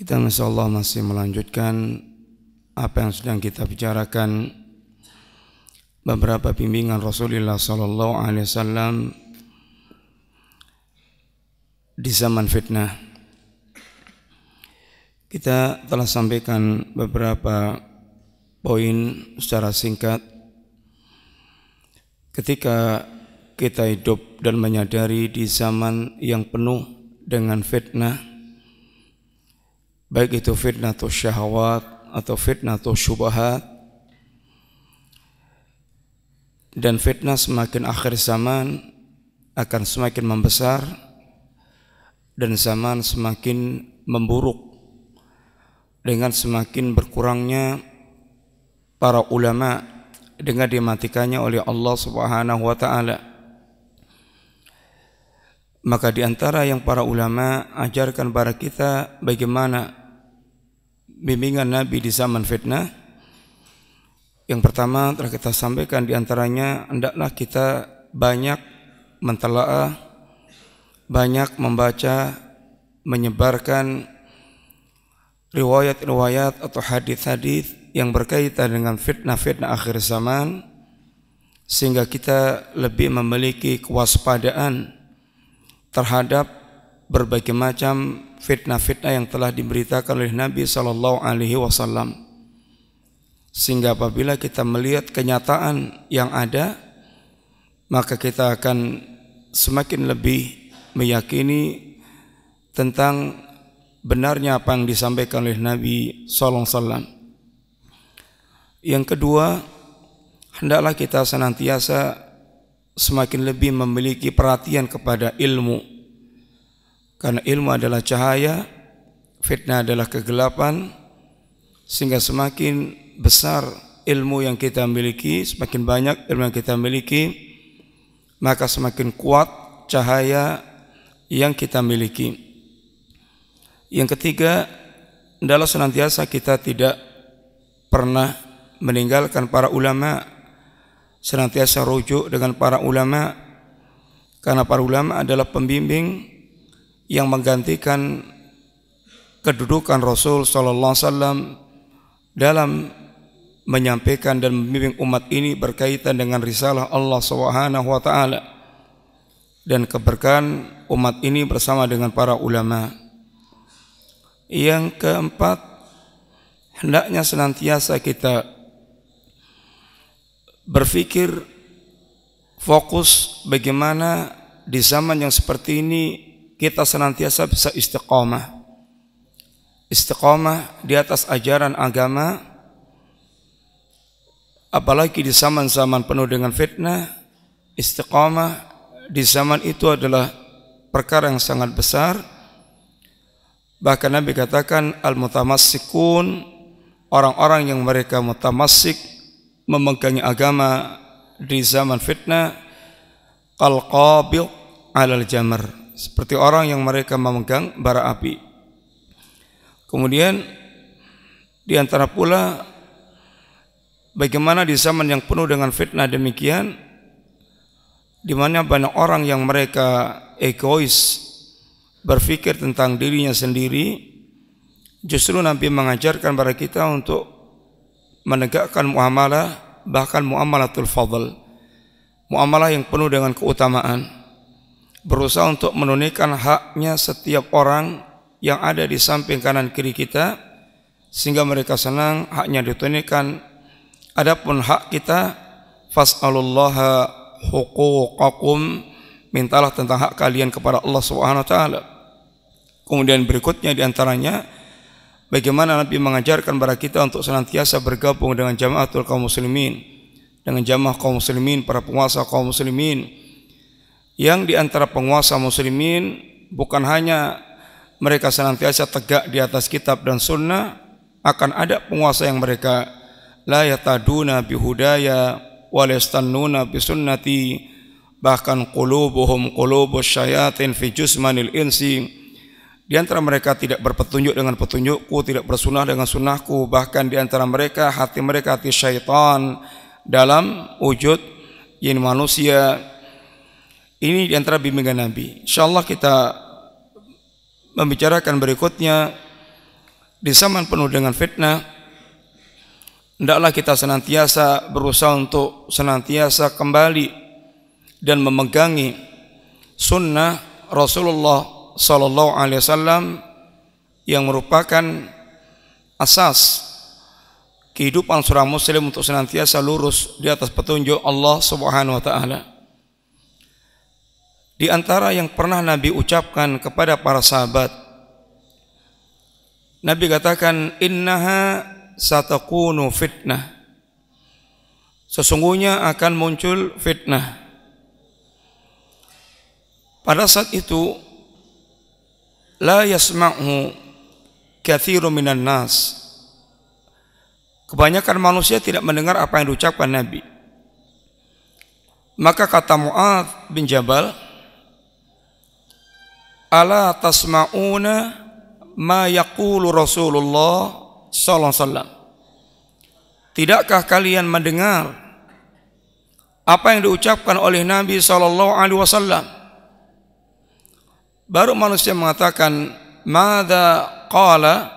Kita Insya Allah masih melanjutkan apa yang sedang kita bicarakan beberapa bimbingan Rasulullah Sallallahu Alaihi Wasallam di zaman fitnah. Kita telah sampaikan beberapa poin secara singkat ketika kita hidup dan menyadari di zaman yang penuh dengan fitnah baik itu fitnah atau syahwat atau fitnah atau syubhat dan fitnah semakin akhir zaman akan semakin membesar dan zaman semakin memburuk dengan semakin berkurangnya para ulama dengan dimatikannya oleh Allah Subhanahu wa taala. Maka di antara yang para ulama ajarkan kepada kita bagaimana bimbingan Nabi di zaman fitnah. Yang pertama telah kita sampaikan diantaranya hendaklah kita banyak mentelaah, banyak membaca, menyebarkan riwayat-riwayat atau hadis-hadis yang berkaitan dengan fitnah-fitnah akhir zaman sehingga kita lebih memiliki kewaspadaan terhadap berbagai macam fitnah-fitnah yang telah diberitakan oleh Nabi Shallallahu Alaihi Wasallam. Sehingga apabila kita melihat kenyataan yang ada, maka kita akan semakin lebih meyakini tentang benarnya apa yang disampaikan oleh Nabi Sallallahu Alaihi Wasallam. Yang kedua, hendaklah kita senantiasa semakin lebih memiliki perhatian kepada ilmu karena ilmu adalah cahaya, fitnah adalah kegelapan, sehingga semakin besar ilmu yang kita miliki, semakin banyak ilmu yang kita miliki, maka semakin kuat cahaya yang kita miliki. Yang ketiga, adalah senantiasa kita tidak pernah meninggalkan para ulama, senantiasa rujuk dengan para ulama, karena para ulama adalah pembimbing yang menggantikan kedudukan Rasul Sallallahu Alaihi Wasallam dalam menyampaikan dan membimbing umat ini berkaitan dengan risalah Allah Subhanahu Wa Taala dan keberkahan umat ini bersama dengan para ulama. Yang keempat, hendaknya senantiasa kita berpikir fokus bagaimana di zaman yang seperti ini kita senantiasa bisa istiqomah. Istiqomah di atas ajaran agama apalagi di zaman-zaman penuh dengan fitnah, istiqomah di zaman itu adalah perkara yang sangat besar. Bahkan Nabi katakan al-mutamassikun orang-orang yang mereka mutamassik memegangi agama di zaman fitnah qalqabil alal jamr seperti orang yang mereka memegang bara api. Kemudian di antara pula bagaimana di zaman yang penuh dengan fitnah demikian di mana banyak orang yang mereka egois berpikir tentang dirinya sendiri justru Nabi mengajarkan kepada kita untuk menegakkan muamalah bahkan muamalatul fadl muamalah yang penuh dengan keutamaan berusaha untuk menunaikan haknya setiap orang yang ada di samping kanan kiri kita sehingga mereka senang haknya ditunaikan adapun hak kita fas'alullaha huquqakum mintalah tentang hak kalian kepada Allah Subhanahu wa taala kemudian berikutnya di antaranya bagaimana Nabi mengajarkan kepada kita untuk senantiasa bergabung dengan jamaatul kaum muslimin dengan jamaah kaum muslimin para penguasa kaum muslimin yang di antara penguasa muslimin bukan hanya mereka senantiasa tegak di atas kitab dan sunnah akan ada penguasa yang mereka la yataduna bihudaya wal yastannuna bisunnati bahkan qulubuhum qulubus syayatin fi jismanil insi di antara mereka tidak berpetunjuk dengan petunjukku, tidak bersunah dengan sunnahku. Bahkan di antara mereka hati mereka hati syaitan dalam wujud yin manusia ini diantara bimbingan Nabi. Insya Allah kita membicarakan berikutnya di zaman penuh dengan fitnah hendaklah kita senantiasa berusaha untuk senantiasa kembali dan memegangi sunnah Rasulullah Sallallahu Alaihi Wasallam yang merupakan asas kehidupan seorang muslim untuk senantiasa lurus di atas petunjuk Allah Subhanahu wa taala. Di antara yang pernah Nabi ucapkan kepada para sahabat, Nabi katakan, "Innaha satakunu fitnah." Sesungguhnya akan muncul fitnah. Pada saat itu, la yasma'hu kathiru minan nas. Kebanyakan manusia tidak mendengar apa yang diucapkan Nabi. Maka kata Mu'ad bin Jabal, Ala tasma'una ma yaqulu Rasulullah sallallahu alaihi wasallam. Tidakkah kalian mendengar apa yang diucapkan oleh Nabi sallallahu alaihi wasallam? Baru manusia mengatakan, "Madza qala?"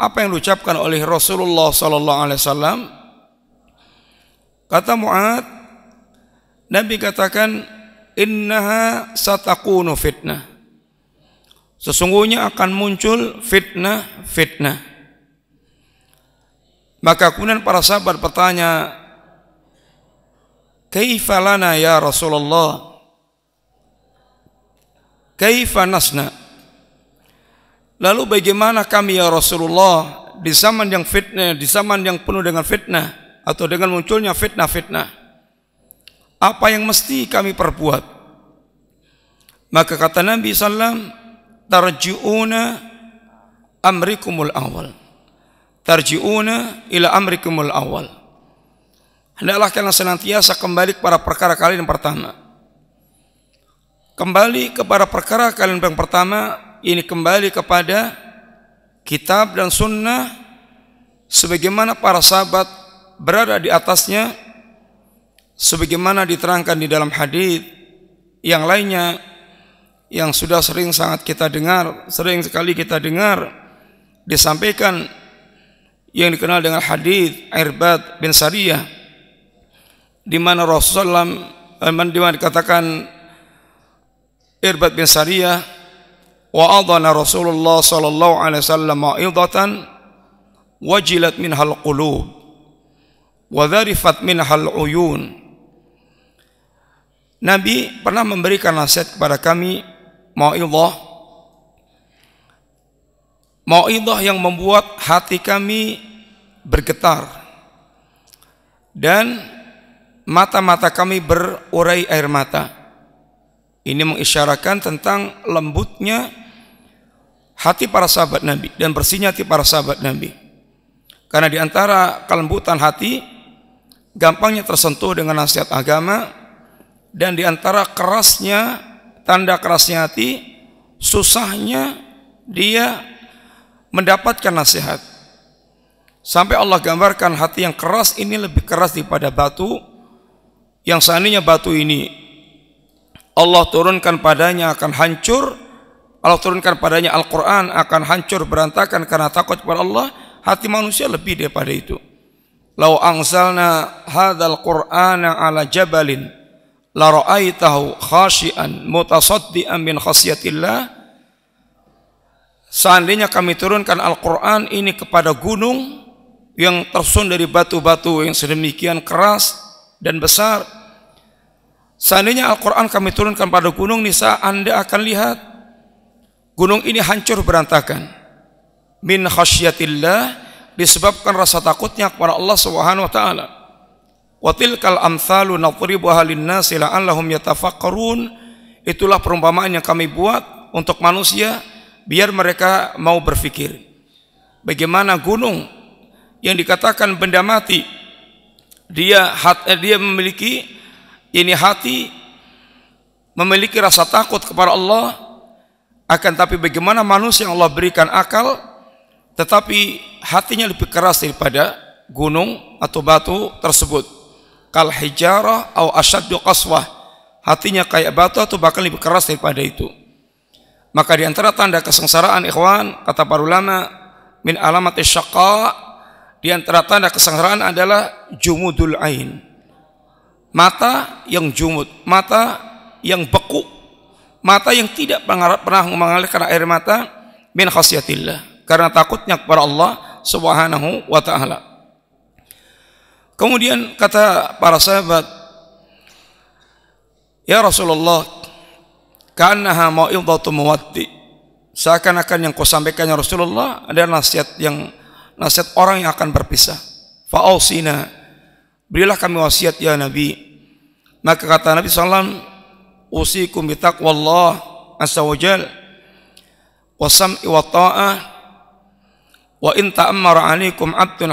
Apa yang diucapkan oleh Rasulullah sallallahu alaihi wasallam? Kata Mu'ad, Nabi katakan, "Innaha satakunu fitnah." Sesungguhnya akan muncul fitnah-fitnah. Maka kemudian para sahabat bertanya, keifalana ya Rasulullah? keifanasna Lalu bagaimana kami ya Rasulullah di zaman yang fitnah, di zaman yang penuh dengan fitnah atau dengan munculnya fitnah-fitnah? Apa yang mesti kami perbuat? Maka kata Nabi sallallahu tarji'una amrikumul awal. Tarji'una ila amrikumul awal. Hendaklah kalian senantiasa kembali kepada perkara kalian yang pertama. Kembali kepada perkara kalian yang pertama ini kembali kepada kitab dan sunnah sebagaimana para sahabat berada di atasnya sebagaimana diterangkan di dalam hadis yang lainnya yang sudah sering sangat kita dengar, sering sekali kita dengar disampaikan yang dikenal dengan hadis Irbad bin Sariyah di mana Rasulullah eh, di mana dikatakan Irbad bin Sariyah wa adana Rasulullah sallallahu alaihi wasallam ma'idatan wajilat hal qulub wa dharifat hal uyun Nabi pernah memberikan nasihat kepada kami mau mauidhah yang membuat hati kami bergetar dan mata-mata kami berurai air mata. Ini mengisyarakan tentang lembutnya hati para sahabat Nabi dan bersihnya hati para sahabat Nabi. Karena di antara kelembutan hati gampangnya tersentuh dengan nasihat agama dan di antara kerasnya tanda kerasnya hati, susahnya dia mendapatkan nasihat. Sampai Allah gambarkan hati yang keras ini lebih keras daripada batu yang seandainya batu ini Allah turunkan padanya akan hancur Allah turunkan padanya Al-Quran akan hancur berantakan karena takut kepada Allah hati manusia lebih daripada itu Lau angsalna hadal Qur'ana ala jabalin la ra'aitahu khashian mutasaddian min khasyatillah seandainya kami turunkan Al-Qur'an ini kepada gunung yang tersun dari batu-batu yang sedemikian keras dan besar seandainya Al-Qur'an kami turunkan pada gunung nisa Anda akan lihat gunung ini hancur berantakan min khasyatillah disebabkan rasa takutnya kepada Allah Subhanahu wa taala Wa tilkal amsalu nadribuha lin-nasi la'allahum yatafakkarun. Itulah perumpamaan yang kami buat untuk manusia biar mereka mau berfikir. Bagaimana gunung yang dikatakan benda mati dia hat, eh, dia memiliki ini hati memiliki rasa takut kepada Allah akan tapi bagaimana manusia yang Allah berikan akal tetapi hatinya lebih keras daripada gunung atau batu tersebut kal hijarah au asyaddu qaswah. Hatinya kayak batu atau bahkan lebih keras daripada itu. Maka di antara tanda kesengsaraan ikhwan, kata para ulama, min alamat syaqqa di antara tanda kesengsaraan adalah jumudul ain. Mata yang jumud, mata yang beku, mata yang tidak pernah mengalirkan air mata min khasyatillah karena takutnya kepada Allah Subhanahu wa taala. Kemudian kata para sahabat, "Ya Rasulullah, ka'annaha mau'izatu muwati, Seakan-akan yang kau sampaikan ya Rasulullah adalah nasihat yang nasihat orang yang akan berpisah. Fa'ausina. Berilah kami wasiat ya Nabi. Maka kata Nabi Sallam, usikum kumitak wallah asa wajal wa sam'i wa inta wa in ta'ammara 'alaikum 'abdun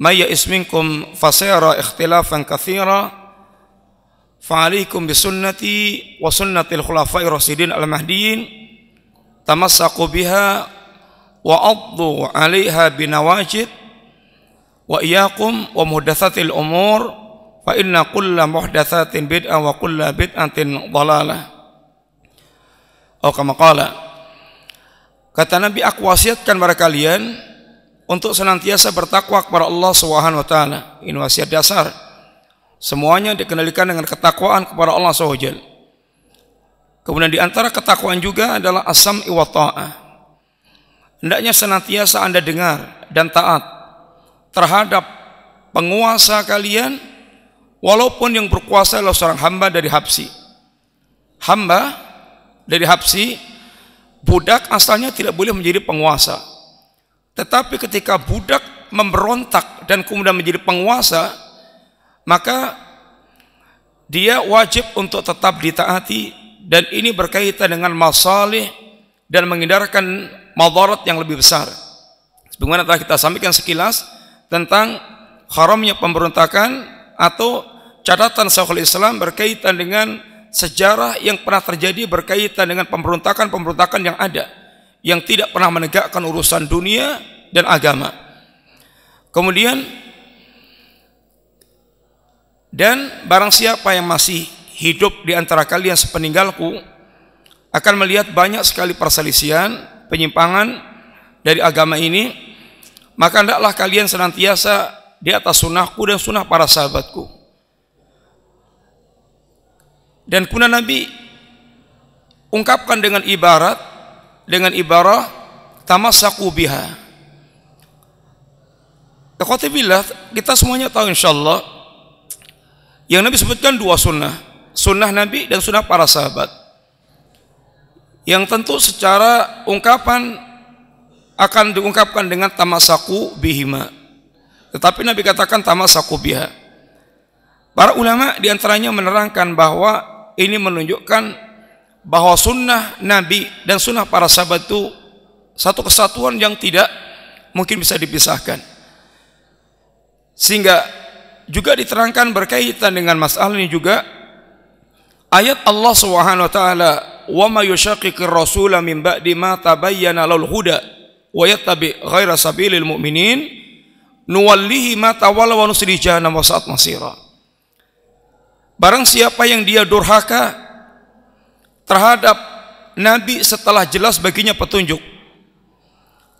may ya'is minkum fasayara ikhtilafan katsira fa'alaikum bisunnati wa sunnatil khulafa'i rasidin al-mahdiyin tamassaku biha wa addu 'alaiha binawajid wa iyyakum wa muhdatsatil umur fa inna kulla muhdatsatin bid'ah wa kulla bid'atin dhalalah atau oh, kama qala kata Nabi aku wasiatkan kepada kalian untuk senantiasa bertakwa kepada Allah Subhanahu wa taala. Ini wasiat dasar. Semuanya dikendalikan dengan ketakwaan kepada Allah Subhanahu Kemudian di antara ketakwaan juga adalah asam wa ta'ah. Hendaknya senantiasa Anda dengar dan taat terhadap penguasa kalian walaupun yang berkuasa adalah seorang hamba dari Habsi. Hamba dari Habsi budak asalnya tidak boleh menjadi penguasa tetapi ketika budak memberontak dan kemudian menjadi penguasa, maka dia wajib untuk tetap ditaati dan ini berkaitan dengan masalih dan menghindarkan madarat yang lebih besar. Sebagaimana telah kita sampaikan sekilas tentang haramnya pemberontakan atau catatan Syekhul Islam berkaitan dengan sejarah yang pernah terjadi berkaitan dengan pemberontakan-pemberontakan yang ada yang tidak pernah menegakkan urusan dunia dan agama. Kemudian dan barang siapa yang masih hidup di antara kalian sepeninggalku akan melihat banyak sekali perselisihan, penyimpangan dari agama ini, maka hendaklah kalian senantiasa di atas sunnahku dan sunnah para sahabatku. Dan kuna Nabi ungkapkan dengan ibarat dengan ibarah tamasaku biha. Ikhwatibillah, kita semuanya tahu insyaallah yang Nabi sebutkan dua sunnah, sunnah Nabi dan sunnah para sahabat. Yang tentu secara ungkapan akan diungkapkan dengan tamasaku bihima. Tetapi Nabi katakan tamasaku biha. Para ulama diantaranya menerangkan bahwa ini menunjukkan bahwa sunnah Nabi dan sunnah para sahabat itu satu kesatuan yang tidak mungkin bisa dipisahkan. Sehingga juga diterangkan berkaitan dengan masalah ini juga ayat Allah Subhanahu wa taala wa may yushaqiqir rasula min ba'di ma tabayyana lahul huda wa yattabi ghaira sabilil mu'minin nuwallihi ma tawalla wa nusli jahannam wa sa'at masira. Barang siapa yang dia durhaka terhadap Nabi setelah jelas baginya petunjuk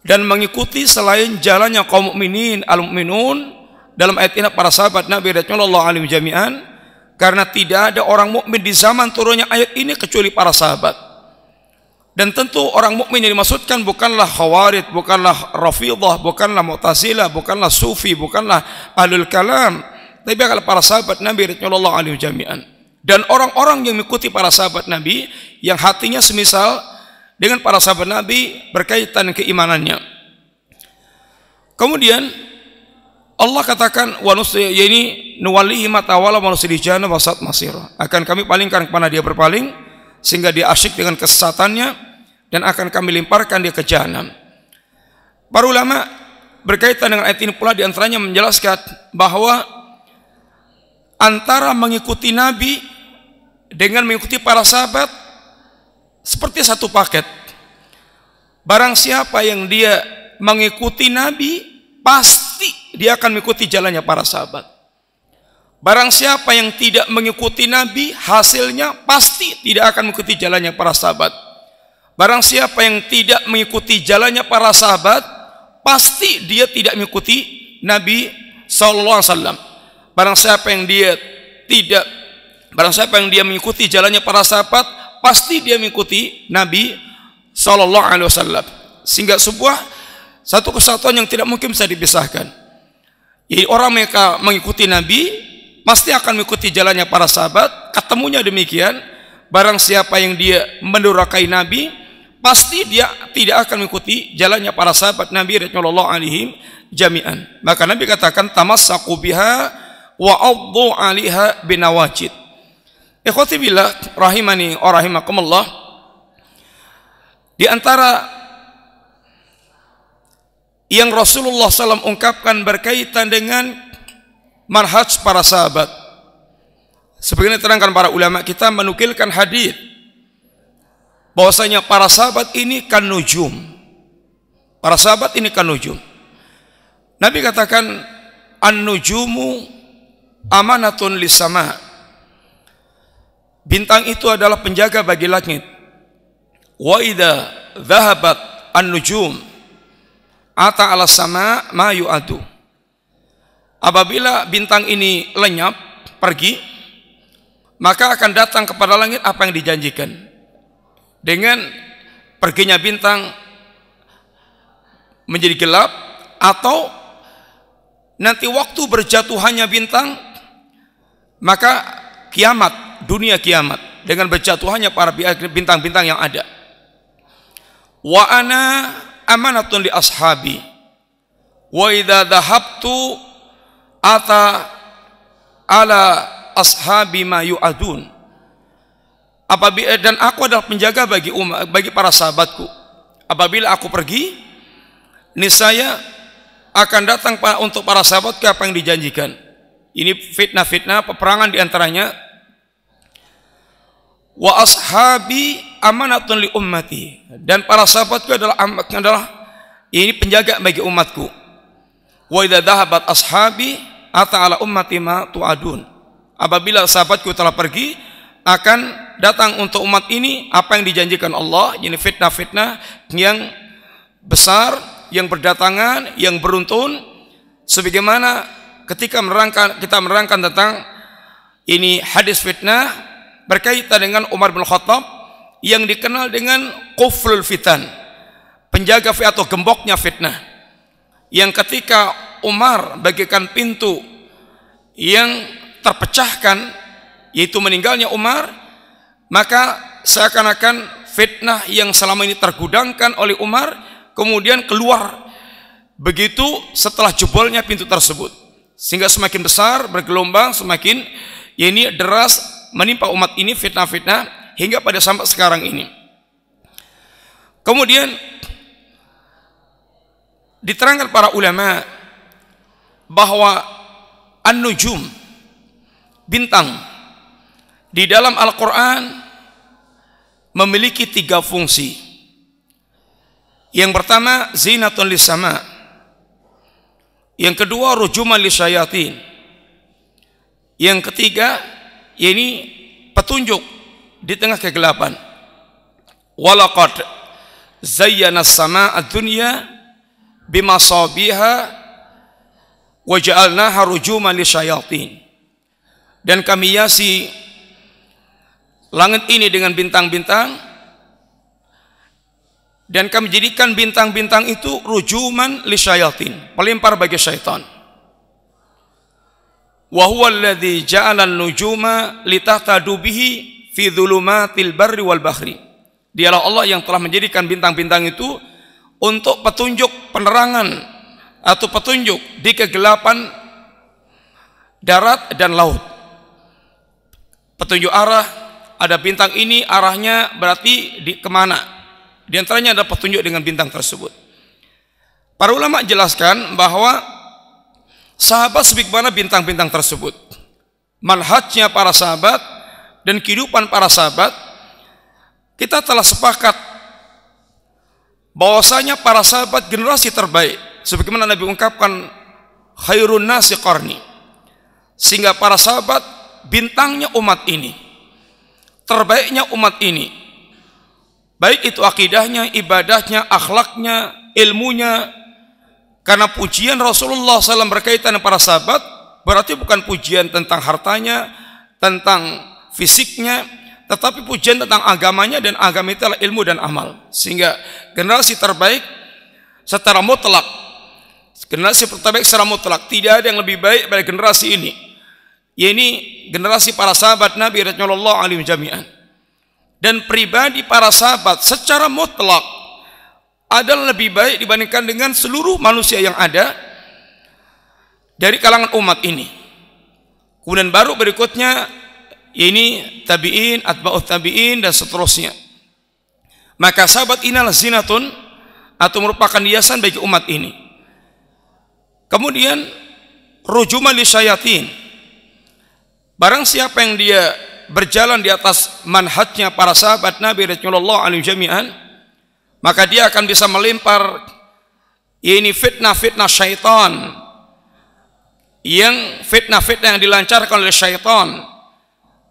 dan mengikuti selain jalannya kaum mukminin al mukminun dalam ayat ini para sahabat Nabi radhiyallahu alim jami'an karena tidak ada orang mukmin di zaman turunnya ayat ini kecuali para sahabat dan tentu orang mukmin yang dimaksudkan bukanlah khawarid bukanlah rafidah, bukanlah mu'tazilah bukanlah sufi bukanlah alul kalam tapi adalah para sahabat Nabi radhiyallahu alim jami'an dan orang-orang yang mengikuti para sahabat Nabi yang hatinya semisal dengan para sahabat Nabi berkaitan keimanannya. Kemudian Allah katakan wa ini nuwalihi matawala manusili wasat masir. Akan kami palingkan kepada dia berpaling sehingga dia asyik dengan kesesatannya dan akan kami limparkan dia ke jahanam. Para ulama berkaitan dengan ayat ini pula diantaranya menjelaskan bahwa antara mengikuti Nabi dengan mengikuti para sahabat seperti satu paket. Barang siapa yang dia mengikuti Nabi, pasti dia akan mengikuti jalannya para sahabat. Barang siapa yang tidak mengikuti Nabi, hasilnya pasti tidak akan mengikuti jalannya para sahabat. Barang siapa yang tidak mengikuti jalannya para sahabat, pasti dia tidak mengikuti Nabi Sallallahu Alaihi Wasallam. Barang siapa yang dia tidak barang siapa yang dia mengikuti jalannya para sahabat, pasti dia mengikuti Nabi sallallahu alaihi wasallam. Sehingga sebuah satu kesatuan yang tidak mungkin bisa dipisahkan. Jadi orang mereka mengikuti Nabi pasti akan mengikuti jalannya para sahabat, ketemunya demikian. Barang siapa yang dia mendurakai Nabi, pasti dia tidak akan mengikuti jalannya para sahabat Nabi Rasulullah alaihim jami'an. Maka Nabi katakan tamassaku biha wa addu 'alaiha binawajid. Ikhwati billah rahimani wa rahimakumullah. Di antara yang Rasulullah SAW ungkapkan berkaitan dengan marhaj para sahabat. Sebagaimana terangkan para ulama kita menukilkan hadis bahwasanya para sahabat ini kan nujum. Para sahabat ini kan nujum. Nabi katakan an-nujumu amanatun lisama bintang itu adalah penjaga bagi langit wa idza dhahabat an-nujum ata ala sama ma yu'adu apabila bintang ini lenyap pergi maka akan datang kepada langit apa yang dijanjikan dengan perginya bintang menjadi gelap atau nanti waktu berjatuhannya bintang maka kiamat, dunia kiamat dengan berjatuhannya para bintang-bintang yang ada. Wa ana amanatun li ashabi. Wa idza dhahabtu ata ala ashabi ma yu'adun. Apabila dan aku adalah penjaga bagi umat, bagi para sahabatku. Apabila aku pergi, niscaya akan datang untuk para sahabat apa yang dijanjikan ini fitnah-fitnah peperangan diantaranya wa ashabi amanatun li ummati dan para sahabatku adalah adalah ini penjaga bagi umatku. Wa idza dhahabat ashabi ata'ala ummati ma tuadun. Apabila sahabatku telah pergi akan datang untuk umat ini apa yang dijanjikan Allah, ini fitnah-fitnah yang besar, yang berdatangan, yang beruntun sebagaimana ketika merangkan kita merangkan tentang ini hadis fitnah berkaitan dengan Umar bin Khattab yang dikenal dengan kuflul fitan penjaga atau gemboknya fitnah yang ketika Umar bagikan pintu yang terpecahkan yaitu meninggalnya Umar maka seakan-akan fitnah yang selama ini tergudangkan oleh Umar kemudian keluar begitu setelah jebolnya pintu tersebut sehingga semakin besar, bergelombang, semakin ya ini deras menimpa umat ini fitnah-fitnah hingga pada sampai sekarang ini. Kemudian diterangkan para ulama bahwa an-nujum bintang di dalam Al-Qur'an memiliki tiga fungsi. Yang pertama zinatun lisama yang kedua rujuman lisyayatin. Yang ketiga ini petunjuk di tengah kegelapan. Walaqad zayyana as-samaa'a dunya bimasabiha wa ja'alnaha rujuman lisyayatin. Dan kami hiasi langit ini dengan bintang-bintang dan kami jadikan bintang-bintang itu rujuman syayatin pelimpar bagi syaitan. Wa huwa alladhi ja'ala nujuma litahtadu bihi fi dhulumatil barri wal bahri. Dialah Allah yang telah menjadikan bintang-bintang itu untuk petunjuk penerangan atau petunjuk di kegelapan darat dan laut. Petunjuk arah, ada bintang ini arahnya berarti di kemana? Di antaranya ada petunjuk dengan bintang tersebut. Para ulama jelaskan bahwa sahabat sebagaimana bintang-bintang tersebut. Manhajnya para sahabat dan kehidupan para sahabat kita telah sepakat bahwasanya para sahabat generasi terbaik sebagaimana Nabi ungkapkan khairun nasi qarni sehingga para sahabat bintangnya umat ini terbaiknya umat ini Baik itu akidahnya, ibadahnya, akhlaknya, ilmunya. Karena pujian Rasulullah SAW berkaitan dengan para sahabat, berarti bukan pujian tentang hartanya, tentang fisiknya, tetapi pujian tentang agamanya dan agama itu adalah ilmu dan amal. Sehingga generasi terbaik secara mutlak, generasi terbaik secara mutlak, tidak ada yang lebih baik pada generasi ini. Ini generasi para sahabat Nabi Rasulullah Alim jami'an dan pribadi para sahabat secara mutlak adalah lebih baik dibandingkan dengan seluruh manusia yang ada dari kalangan umat ini. Kemudian baru berikutnya ini tabi'in, atba'ut tabi'in dan seterusnya. Maka sahabat inilah zinatun atau merupakan hiasan bagi umat ini. Kemudian rujuman li syayatin. Barang siapa yang dia berjalan di atas manhajnya para sahabat Nabi Rasulullah alaihi jami'an maka dia akan bisa melimpar ini fitnah-fitnah syaitan yang fitnah-fitnah yang dilancarkan oleh syaitan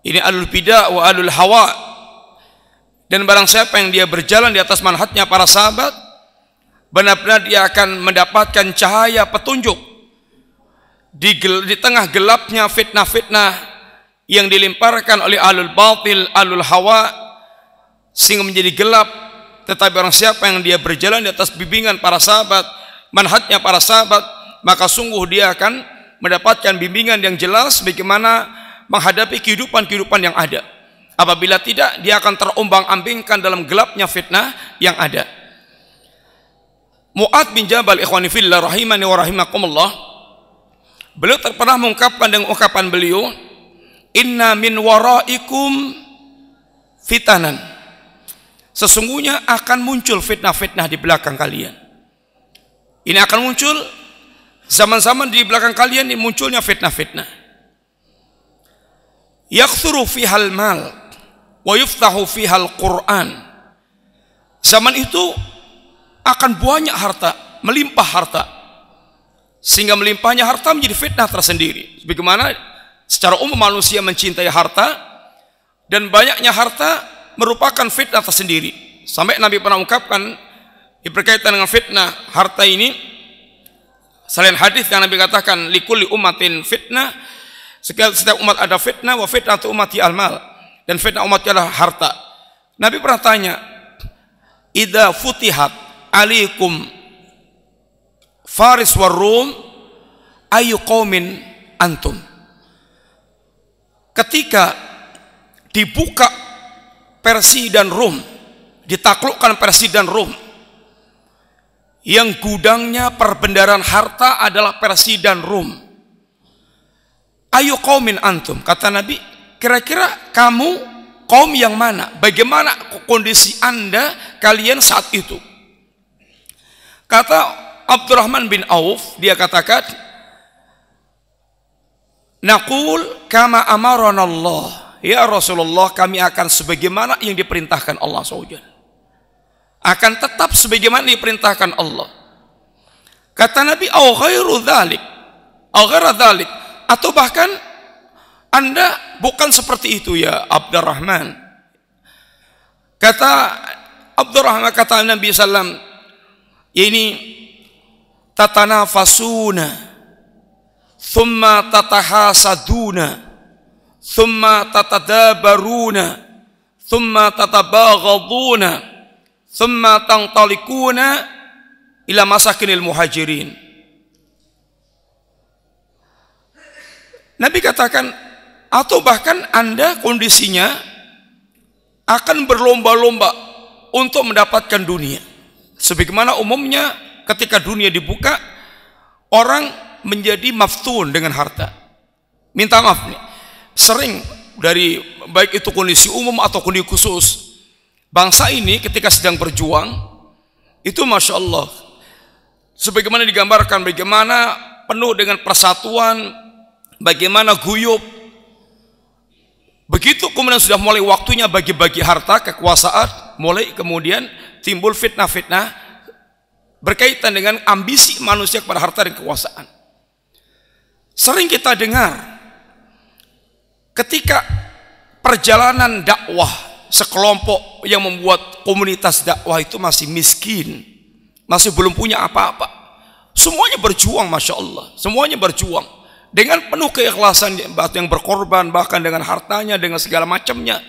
ini alul bidah wa alul hawa dan barang siapa yang dia berjalan di atas manhatnya para sahabat benar-benar dia akan mendapatkan cahaya petunjuk di, di tengah gelapnya fitnah-fitnah yang dilimparkan oleh alul batil, alul hawa sehingga menjadi gelap tetapi orang siapa yang dia berjalan di atas bimbingan para sahabat manhatnya para sahabat maka sungguh dia akan mendapatkan bimbingan yang jelas bagaimana menghadapi kehidupan-kehidupan yang ada apabila tidak dia akan terombang ambingkan dalam gelapnya fitnah yang ada Mu'ad bin Jabal ikhwanifillah rahimani wa rahimakumullah beliau terpernah mengungkapkan dengan ungkapan beliau inna min waraikum fitanan sesungguhnya akan muncul fitnah-fitnah di belakang kalian ini akan muncul zaman-zaman di belakang kalian ini munculnya fitnah-fitnah yakthuru fihal mal wa yuftahu fihal quran zaman itu akan banyak harta melimpah harta sehingga melimpahnya harta menjadi fitnah tersendiri bagaimana Secara umum manusia mencintai harta dan banyaknya harta merupakan fitnah tersendiri. Sampai Nabi pernah ungkapkan berkaitan dengan fitnah harta ini selain hadis yang Nabi katakan likuli umatin fitnah setiap, setiap umat ada fitnah wa fitnah tu umati almal dan fitnah umat adalah harta. Nabi pernah tanya, ida futihat alikum Faris warum ayu qaumin antum?" ketika dibuka Persia dan Rom, ditaklukkan Persia dan Rom, yang gudangnya perbendaran harta adalah Persia dan Rom. Ayo kaumin antum, kata Nabi, kira-kira kamu kaum yang mana? Bagaimana kondisi anda kalian saat itu? Kata Abdurrahman bin Auf, dia katakan, Nakul kama amarana Allah. Ya Rasulullah, kami akan sebagaimana yang diperintahkan Allah SWT. Akan tetap sebagaimana diperintahkan Allah. Kata Nabi, au ghairu dhalik. Au ghaira dhalik. Atau bahkan, Anda bukan seperti itu ya Abdurrahman. Kata Abdurrahman, kata Nabi SAW, ini tatanafasuna. Tatanafasuna thumma tatahasaduna thumma tatadabaruna thumma tatabaghaduna thumma tangtalikuna ila masakinil muhajirin Nabi katakan atau bahkan Anda kondisinya akan berlomba-lomba untuk mendapatkan dunia sebagaimana umumnya ketika dunia dibuka orang menjadi maftun dengan harta. Minta maaf nih. Sering dari baik itu kondisi umum atau kondisi khusus bangsa ini ketika sedang berjuang itu masya Allah sebagaimana digambarkan bagaimana penuh dengan persatuan bagaimana guyup begitu kemudian sudah mulai waktunya bagi-bagi harta kekuasaan mulai kemudian timbul fitnah-fitnah berkaitan dengan ambisi manusia kepada harta dan kekuasaan Sering kita dengar ketika perjalanan dakwah sekelompok yang membuat komunitas dakwah itu masih miskin, masih belum punya apa-apa. Semuanya berjuang, masya Allah, semuanya berjuang dengan penuh keikhlasan yang berkorban bahkan dengan hartanya dengan segala macamnya.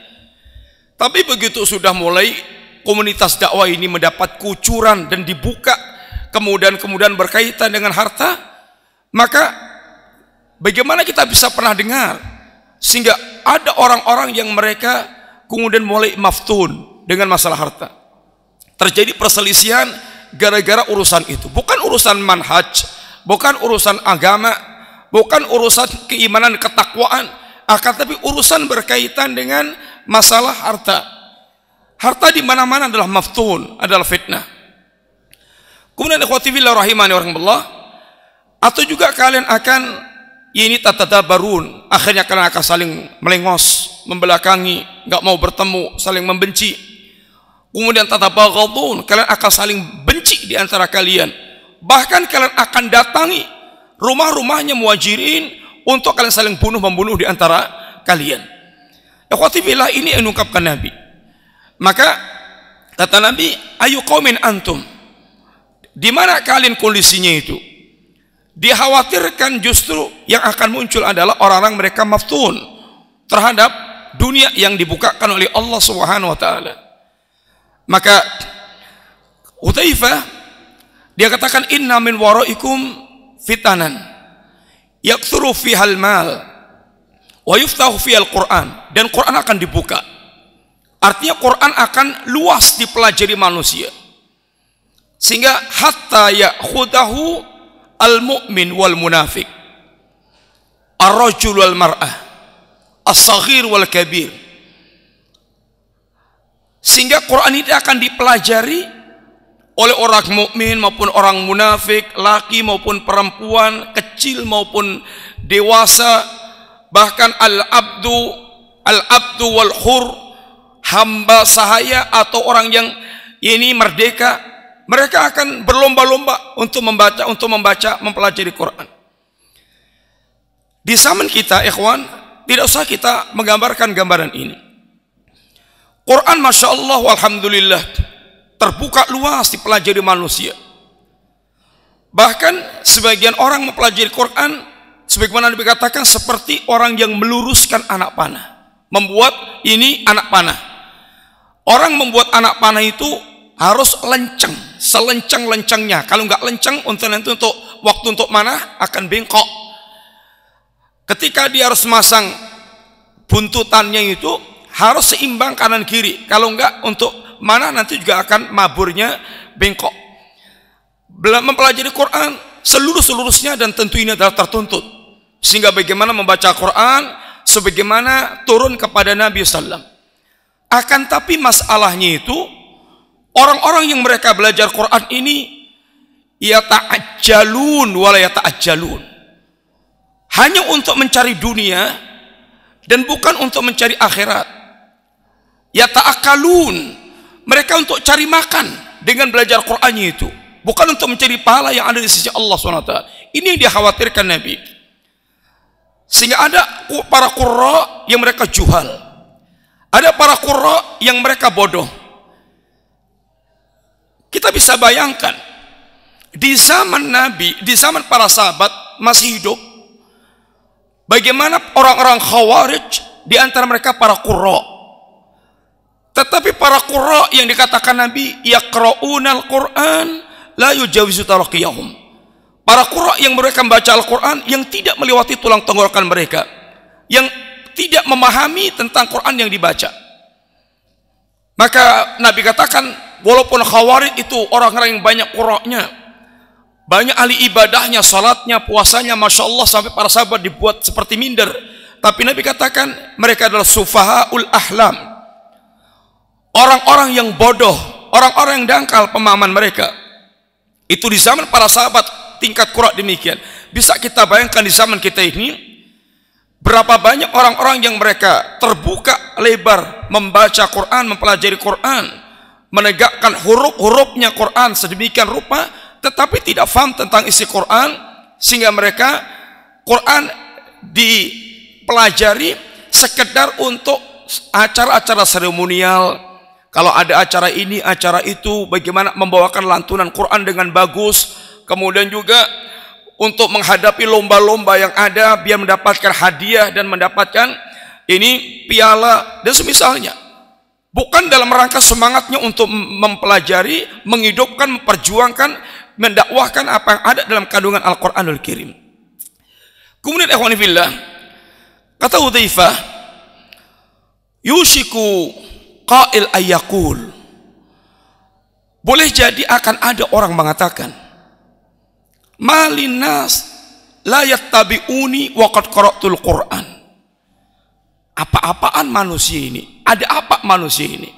Tapi begitu sudah mulai komunitas dakwah ini mendapat kucuran dan dibuka kemudian kemudian berkaitan dengan harta, maka Bagaimana kita bisa pernah dengar? Sehingga ada orang-orang yang mereka kemudian mulai maftun dengan masalah harta. Terjadi perselisihan gara-gara urusan itu. Bukan urusan manhaj, bukan urusan agama, bukan urusan keimanan, ketakwaan, akan tapi urusan berkaitan dengan masalah harta. Harta di mana-mana adalah maftun, adalah fitnah. Kemudian ikhwati billah rahimani wa atau juga kalian akan ini tata barun akhirnya kalian akan saling melengos membelakangi nggak mau bertemu saling membenci kemudian tata baghabun kalian akan saling benci di antara kalian bahkan kalian akan datangi rumah-rumahnya muajirin untuk kalian saling bunuh membunuh di antara kalian ikhwatifillah ini yang diungkapkan Nabi maka kata Nabi ayu komen antum di mana kalian kondisinya itu Dikhawatirkan justru yang akan muncul adalah orang-orang mereka maftun terhadap dunia yang dibukakan oleh Allah Subhanahu wa taala. Maka Hutaifah dia katakan inna min waraikum fitanan yaktsuru fihal mal wa yuftahu fihal Quran dan Quran akan dibuka. Artinya Quran akan luas dipelajari manusia. Sehingga hatta ya khudahu al-mu'min wal munafik ar-rajul wal mar'ah as-saghir wal kabir sehingga Quran ini akan dipelajari oleh orang mukmin maupun orang munafik, laki maupun perempuan, kecil maupun dewasa, bahkan al-abdu al-abdu wal khur hamba sahaya atau orang yang ini merdeka mereka akan berlomba-lomba untuk membaca, untuk membaca, mempelajari Quran. Di zaman kita, ikhwan, tidak usah kita menggambarkan gambaran ini. Quran, masya Allah, alhamdulillah, terbuka luas dipelajari manusia. Bahkan sebagian orang mempelajari Quran, sebagaimana dikatakan seperti orang yang meluruskan anak panah, membuat ini anak panah. Orang membuat anak panah itu harus lenceng, selencang-lencangnya. Kalau nggak lencang, untuk nanti untuk waktu untuk mana akan bengkok. Ketika dia harus masang buntutannya itu harus seimbang kanan kiri. Kalau nggak untuk mana nanti juga akan maburnya bengkok. Mempelajari Quran seluruh seluruhnya dan tentu ini adalah tertuntut. Sehingga bagaimana membaca Quran, sebagaimana turun kepada Nabi Sallam. Akan tapi masalahnya itu Orang-orang yang mereka belajar Quran ini ya ta'ajjalun wala ya ta'ajjalun. Hanya untuk mencari dunia dan bukan untuk mencari akhirat. Ya ta'akalun. Mereka untuk cari makan dengan belajar Qur'annya itu. Bukan untuk mencari pahala yang ada di sisi Allah SWT. Ini yang dikhawatirkan Nabi. Sehingga ada para kurra yang mereka juhal. Ada para kurra yang mereka bodoh. Kita bisa bayangkan di zaman Nabi, di zaman para sahabat masih hidup, bagaimana orang-orang Khawarij di antara mereka para kuro. Tetapi para kuro yang dikatakan Nabi al Quran la yujawizu taraqiyahum. Para kuro yang mereka membaca Al-Quran yang tidak melewati tulang tenggorokan mereka, yang tidak memahami tentang Quran yang dibaca. Maka Nabi katakan walaupun khawarij itu orang-orang yang banyak kurangnya, banyak ahli ibadahnya, salatnya, puasanya, masya Allah sampai para sahabat dibuat seperti minder. Tapi Nabi katakan mereka adalah sufahaul ahlam, orang-orang yang bodoh, orang-orang yang dangkal pemahaman mereka. Itu di zaman para sahabat tingkat kurak demikian. Bisa kita bayangkan di zaman kita ini berapa banyak orang-orang yang mereka terbuka lebar membaca Quran, mempelajari Quran, menegakkan huruf-hurufnya Quran sedemikian rupa tetapi tidak faham tentang isi Quran sehingga mereka Quran dipelajari sekedar untuk acara-acara seremonial kalau ada acara ini, acara itu, bagaimana membawakan lantunan Quran dengan bagus, kemudian juga untuk menghadapi lomba-lomba yang ada biar mendapatkan hadiah dan mendapatkan ini piala dan semisalnya. Bukan dalam rangka semangatnya untuk mempelajari, menghidupkan, memperjuangkan, mendakwahkan apa yang ada dalam kandungan Al-Quranul Kirim. Kemudian ikhwan fillah, kata Hudhaifah, yushiku qail ayakul. Boleh jadi akan ada orang mengatakan, malinas layat tabiuni wakat qad Qur'an apa-apaan manusia ini? Ada apa manusia ini?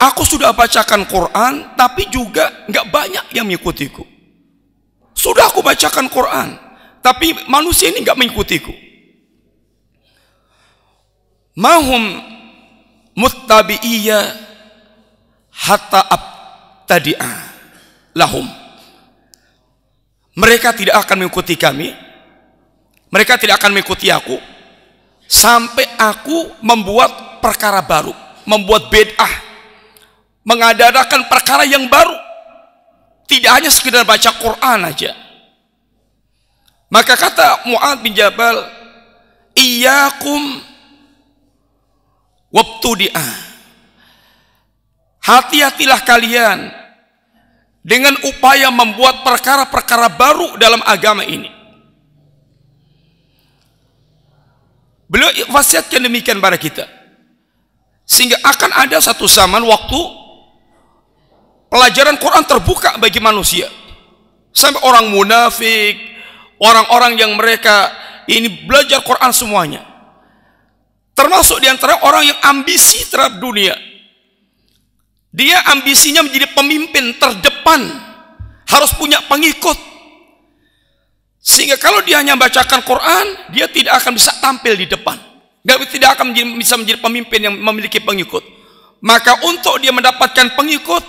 Aku sudah bacakan Quran, tapi juga nggak banyak yang mengikutiku. Sudah aku bacakan Quran, tapi manusia ini nggak mengikutiku. Mahum muttabi'iyya hatta abtadi'a lahum. Mereka tidak akan mengikuti kami. Mereka tidak akan mengikuti aku sampai aku membuat perkara baru, membuat bedah, mengadakan perkara yang baru. Tidak hanya sekedar baca Quran aja. Maka kata Mu'ad bin Jabal, Iyakum wabtudi'ah. Hati-hatilah kalian dengan upaya membuat perkara-perkara baru dalam agama ini Beliau wasiatkan demikian pada kita. Sehingga akan ada satu zaman waktu pelajaran Quran terbuka bagi manusia. Sampai orang munafik, orang-orang yang mereka ini belajar Quran semuanya. Termasuk di antara orang yang ambisi terhadap dunia. Dia ambisinya menjadi pemimpin terdepan. Harus punya pengikut sehingga kalau dia hanya membacakan Quran, dia tidak akan bisa tampil di depan. Tidak akan menjadi, bisa menjadi pemimpin yang memiliki pengikut. Maka untuk dia mendapatkan pengikut,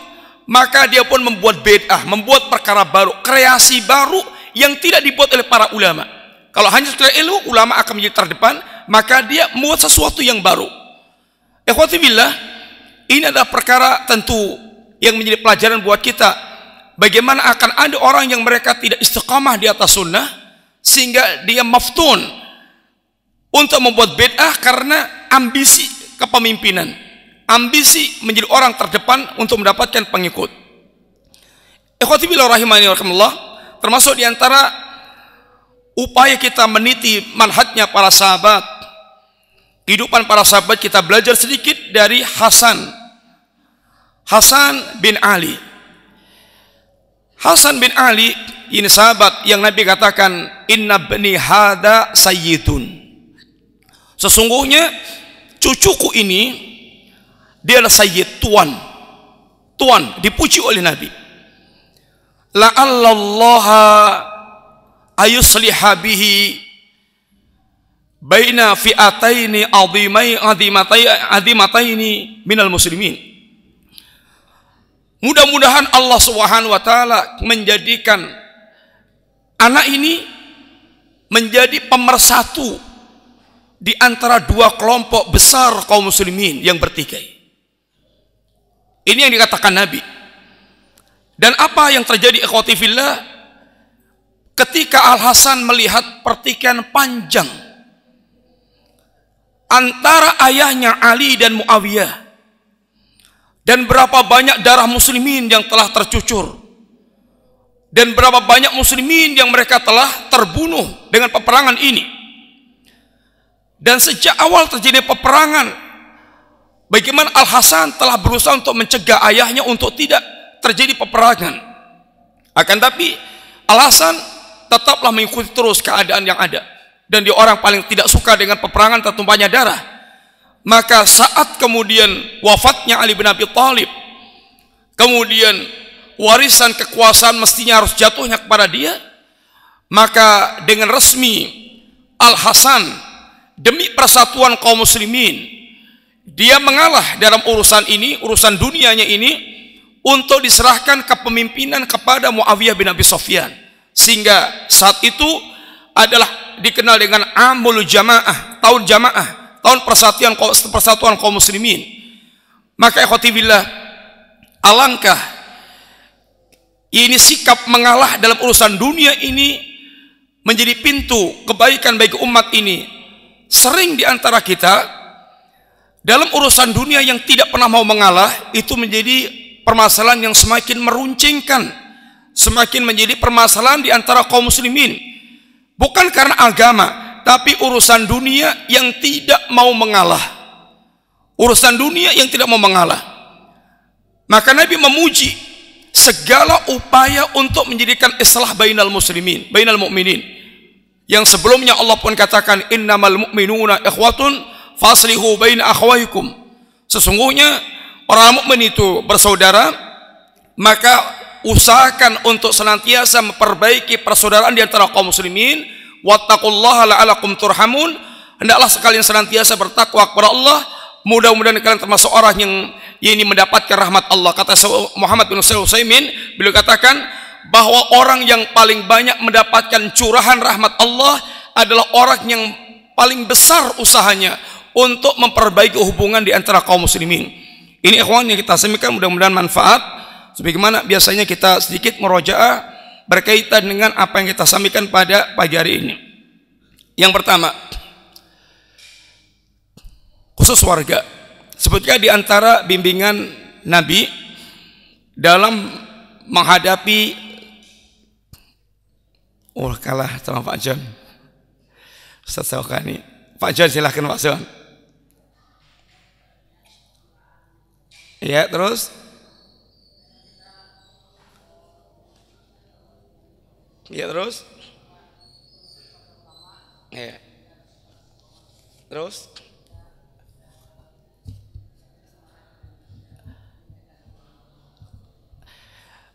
maka dia pun membuat bedah, membuat perkara baru, kreasi baru yang tidak dibuat oleh para ulama. Kalau hanya sekedar ilmu, ulama akan menjadi terdepan, maka dia membuat sesuatu yang baru. Ikhwati billah, ini adalah perkara tentu yang menjadi pelajaran buat kita bagaimana akan ada orang yang mereka tidak istiqamah di atas sunnah sehingga dia maftun untuk membuat bedah karena ambisi kepemimpinan ambisi menjadi orang terdepan untuk mendapatkan pengikut termasuk diantara upaya kita meniti manhatnya para sahabat kehidupan para sahabat kita belajar sedikit dari Hasan Hasan bin Ali Hasan bin Ali ini sahabat yang Nabi katakan inna bni hada sayyidun. Sesungguhnya cucuku ini dia adalah sayyid tuan. Tuan dipuji oleh Nabi. La'allallaha ayusliha bihi baina fi'ataini azimai azimataini minal muslimin. Mudah-mudahan Allah Subhanahu wa taala menjadikan anak ini menjadi pemersatu di antara dua kelompok besar kaum muslimin yang bertikai. Ini yang dikatakan Nabi. Dan apa yang terjadi ikhwati fillah ketika Al Hasan melihat pertikaian panjang antara ayahnya Ali dan Muawiyah dan berapa banyak darah muslimin yang telah tercucur. Dan berapa banyak muslimin yang mereka telah terbunuh dengan peperangan ini. Dan sejak awal terjadi peperangan, bagaimana Al-Hasan telah berusaha untuk mencegah ayahnya untuk tidak terjadi peperangan. Akan tapi Al-Hasan tetaplah mengikuti terus keadaan yang ada. Dan di orang paling tidak suka dengan peperangan tertumpahnya darah maka saat kemudian wafatnya Ali bin Abi Thalib, kemudian warisan kekuasaan mestinya harus jatuhnya kepada dia, maka dengan resmi Al Hasan demi persatuan kaum muslimin, dia mengalah dalam urusan ini, urusan dunianya ini untuk diserahkan kepemimpinan kepada Muawiyah bin Abi Sofyan. Sehingga saat itu adalah dikenal dengan Amul Jamaah, tahun Jamaah tahun persatuan persatuan kaum muslimin. Maka ikhwatibillah alangkah ini sikap mengalah dalam urusan dunia ini menjadi pintu kebaikan bagi umat ini. Sering diantara kita dalam urusan dunia yang tidak pernah mau mengalah itu menjadi permasalahan yang semakin meruncingkan, semakin menjadi permasalahan diantara kaum muslimin. Bukan karena agama, tapi urusan dunia yang tidak mau mengalah. Urusan dunia yang tidak mau mengalah. Maka Nabi memuji segala upaya untuk menjadikan islah bainal muslimin, bainal muminin Yang sebelumnya Allah pun katakan innamal mu'minuna ikhwatun faslihu bain akhwaikum. Sesungguhnya orang mukmin itu bersaudara, maka usahakan untuk senantiasa memperbaiki persaudaraan di antara kaum muslimin wattaqullaha la'alakum turhamun hendaklah sekalian senantiasa bertakwa kepada Allah mudah-mudahan kalian termasuk orang yang ini mendapatkan rahmat Allah kata Muhammad bin Husaymin beliau katakan bahwa orang yang paling banyak mendapatkan curahan rahmat Allah adalah orang yang paling besar usahanya untuk memperbaiki hubungan di antara kaum muslimin ini ikhwan yang kita semikan mudah-mudahan manfaat sebagaimana biasanya kita sedikit merojaah berkaitan dengan apa yang kita sampaikan pada pagi hari ini. Yang pertama, khusus warga. Sebetulnya di antara bimbingan Nabi dalam menghadapi Oh kalah sama Pak John Ustaz Sawakani Pak John silahkan Pak John Ya terus Ya terus? Ya. Terus?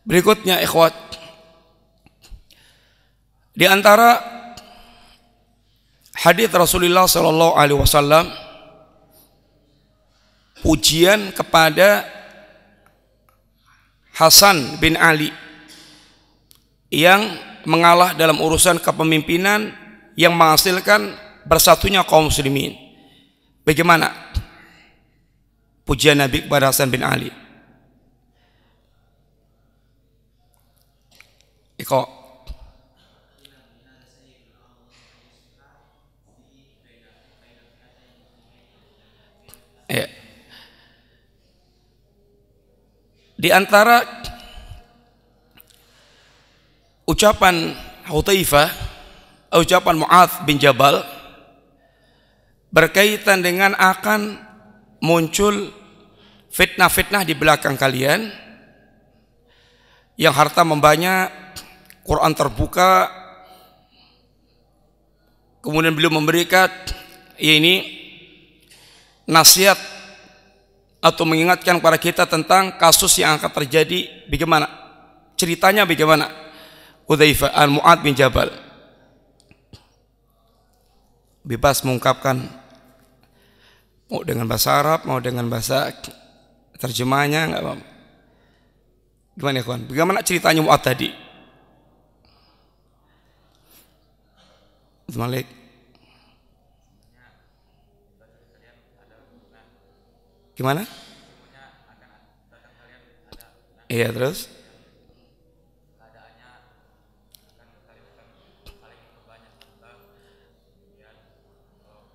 Berikutnya ikhwat. Di antara hadis Rasulullah Shallallahu alaihi wasallam pujian kepada Hasan bin Ali yang mengalah dalam urusan kepemimpinan yang menghasilkan bersatunya kaum muslimin. Bagaimana pujian Nabi kepada Hasan bin Ali? Iko. Ya. Di antara ucapan Hutaifah, ucapan Mu'ad bin Jabal berkaitan dengan akan muncul fitnah-fitnah di belakang kalian yang harta membanyak, Quran terbuka, kemudian beliau memberikan ya ini nasihat atau mengingatkan kepada kita tentang kasus yang akan terjadi bagaimana ceritanya bagaimana Hudzaifah an Mu'ad bin Jabal bebas mengungkapkan mau dengan bahasa Arab mau dengan bahasa terjemahnya nggak apa gimana ya kawan bagaimana ceritanya Mu'ad tadi Malik gimana iya terus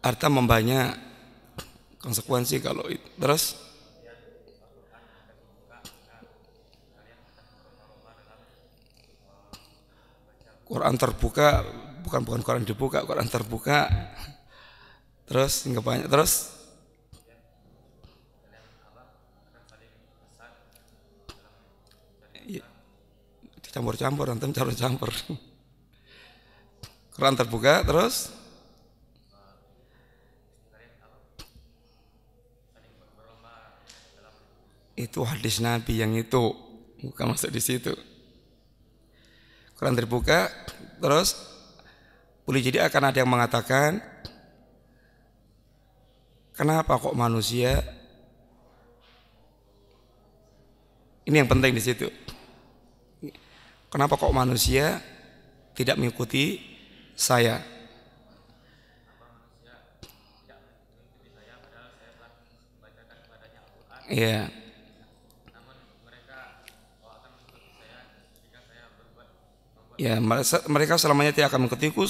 harta membanyak konsekuensi kalau itu terus Quran terbuka bukan bukan Quran dibuka Quran terbuka terus hingga banyak terus iya. campur campur nanti campur-campur Quran terbuka terus Itu hadis Nabi yang itu bukan masuk di situ. Quran terbuka, terus boleh jadi akan ada yang mengatakan, kenapa kok manusia ini yang penting di situ. Kenapa kok manusia tidak mengikuti saya? Iya. Yeah. Ya, mereka selamanya tidak akan mengikutiku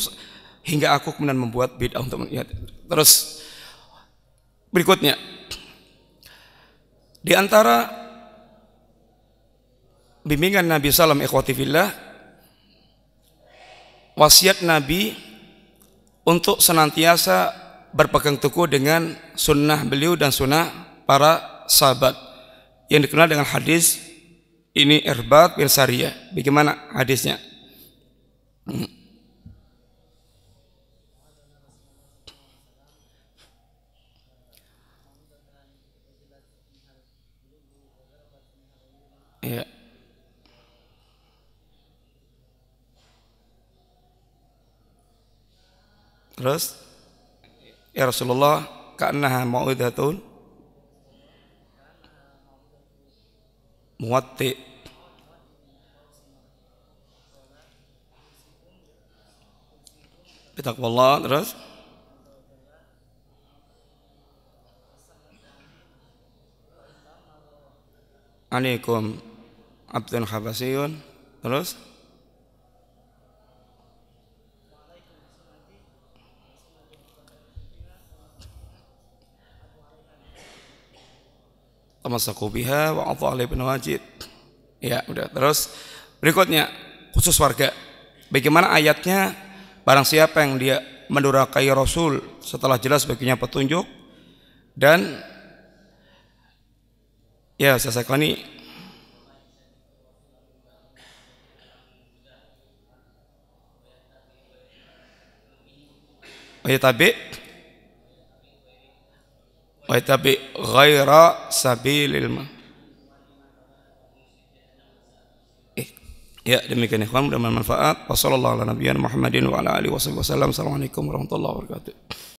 hingga aku kemudian membuat bid'ah untuk ya, terus berikutnya di antara bimbingan Nabi Sallam ikhwati fillah wasiat Nabi untuk senantiasa berpegang teguh dengan sunnah beliau dan sunnah para sahabat yang dikenal dengan hadis ini Erbat bin Sariyah. Bagaimana hadisnya? ya Terus Ya Rasulullah itu tuh Muatik Bitaqwallah terus Alaikum Abdun Khabasiyun Terus Tamasaku biha wa Ali bin Wajid Ya udah terus Berikutnya khusus warga Bagaimana ayatnya Barang siapa yang dia mendurakai Rasul setelah jelas baginya petunjuk dan ya saya ini Wa tabi wa tabi ghaira sabilil Ya demikian ikhwan mudah-mudahan manfaat. Wassalamualaikum warahmatullahi wabarakatuh.